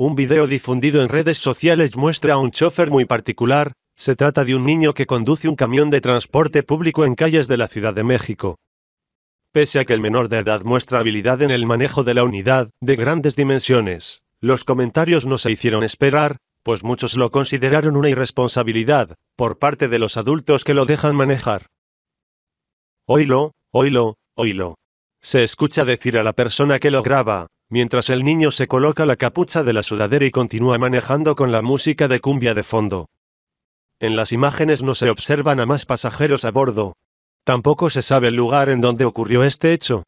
Un video difundido en redes sociales muestra a un chofer muy particular, se trata de un niño que conduce un camión de transporte público en calles de la Ciudad de México. Pese a que el menor de edad muestra habilidad en el manejo de la unidad, de grandes dimensiones, los comentarios no se hicieron esperar, pues muchos lo consideraron una irresponsabilidad, por parte de los adultos que lo dejan manejar. Oilo, oilo, oilo. Se escucha decir a la persona que lo graba, mientras el niño se coloca la capucha de la sudadera y continúa manejando con la música de cumbia de fondo. En las imágenes no se observan a más pasajeros a bordo. Tampoco se sabe el lugar en donde ocurrió este hecho.